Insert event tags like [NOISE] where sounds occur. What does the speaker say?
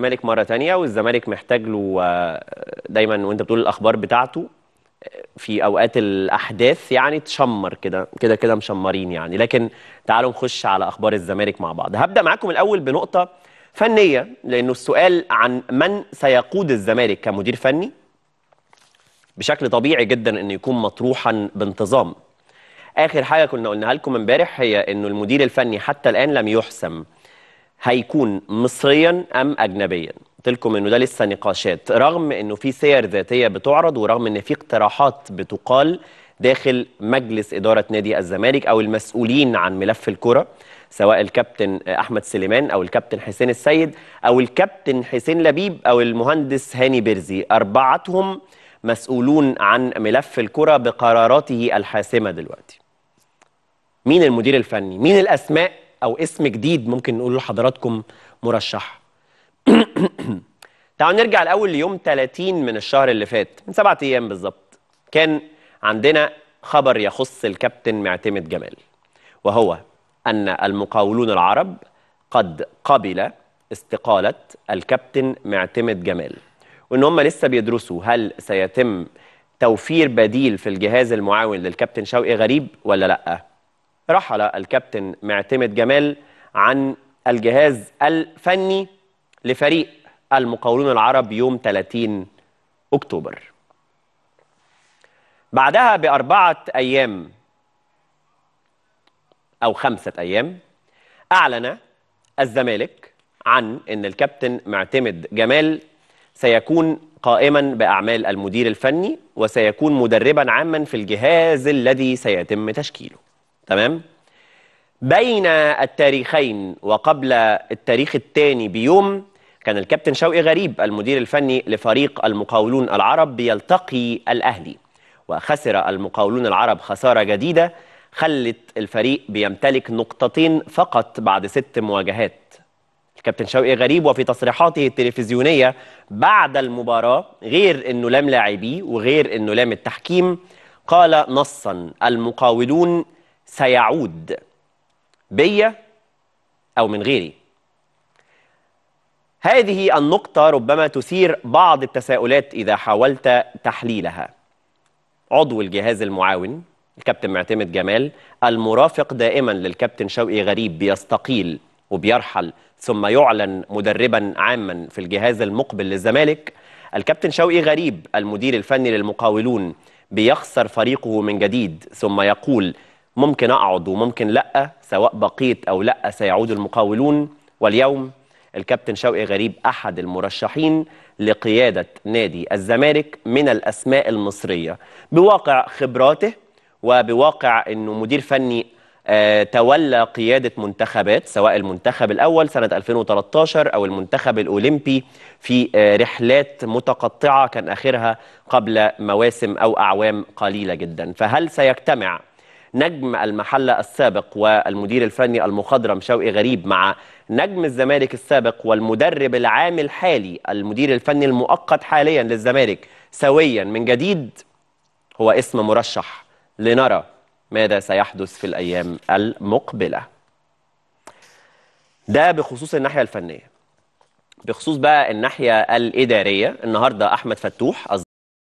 الزمالك مره تانية والزمالك محتاج له آه، دايما وانت بتقول الاخبار بتاعته آه، في اوقات الاحداث يعني تشمر كده كده كده مشمرين يعني لكن تعالوا نخش على اخبار الزمالك مع بعض هبدا معاكم الاول بنقطه فنيه لانه السؤال عن من سيقود الزمالك كمدير فني بشكل طبيعي جدا انه يكون مطروحا بانتظام اخر حاجه كنا قلناها لكم امبارح هي انه المدير الفني حتى الان لم يحسم هيكون مصريا ام اجنبيا قلت لكم انه ده لسه نقاشات رغم انه في سير ذاتيه بتعرض ورغم ان في اقتراحات بتقال داخل مجلس اداره نادي الزمالك او المسؤولين عن ملف الكره سواء الكابتن احمد سليمان او الكابتن حسين السيد او الكابتن حسين لبيب او المهندس هاني بيرزي اربعتهم مسؤولون عن ملف الكره بقراراته الحاسمه دلوقتي مين المدير الفني مين الاسماء او اسم جديد ممكن نقول لحضراتكم مرشح [CLEARS THROAT] تعالوا نرجع الاول ليوم 30 من الشهر اللي فات من سبعة ايام بالظبط كان عندنا خبر يخص الكابتن معتمد جمال وهو ان المقاولون العرب قد قبل استقاله الكابتن معتمد جمال وان هم لسه بيدرسوا هل سيتم توفير بديل في الجهاز المعاون للكابتن شوقي غريب ولا لا رحل الكابتن معتمد جمال عن الجهاز الفني لفريق المقاولون العرب يوم 30 أكتوبر بعدها بأربعة أيام أو خمسة أيام أعلن الزمالك عن أن الكابتن معتمد جمال سيكون قائما بأعمال المدير الفني وسيكون مدربا عاما في الجهاز الذي سيتم تشكيله تمام بين التاريخين وقبل التاريخ الثاني بيوم كان الكابتن شوقي غريب المدير الفني لفريق المقاولون العرب بيلتقي الأهلي وخسر المقاولون العرب خسارة جديدة خلت الفريق بيمتلك نقطتين فقط بعد ست مواجهات الكابتن شوقي غريب وفي تصريحاته التلفزيونية بعد المباراة غير أنه لام لاعبيه وغير أنه لام التحكيم قال نصا المقاولون سيعود بيا أو من غيري هذه النقطة ربما تثير بعض التساؤلات إذا حاولت تحليلها عضو الجهاز المعاون الكابتن معتمد جمال المرافق دائما للكابتن شوقي غريب بيستقيل وبيرحل ثم يعلن مدربا عاما في الجهاز المقبل للزمالك الكابتن شوقي غريب المدير الفني للمقاولون بيخسر فريقه من جديد ثم يقول ممكن أقعد وممكن لأ سواء بقيت أو لأ سيعود المقاولون واليوم الكابتن شوقي غريب أحد المرشحين لقيادة نادي الزمالك من الأسماء المصرية بواقع خبراته وبواقع أنه مدير فني آه، تولى قيادة منتخبات سواء المنتخب الأول سنة 2013 أو المنتخب الأولمبي في آه، رحلات متقطعة كان آخرها قبل مواسم أو أعوام قليلة جدا فهل سيجتمع نجم المحلة السابق والمدير الفني المخضرم شوقي غريب مع نجم الزمالك السابق والمدرب العام الحالي المدير الفني المؤقت حاليا للزمالك سويا من جديد هو اسم مرشح لنرى ماذا سيحدث في الأيام المقبلة ده بخصوص الناحية الفنية بخصوص بقى الناحية الإدارية النهاردة أحمد فتوح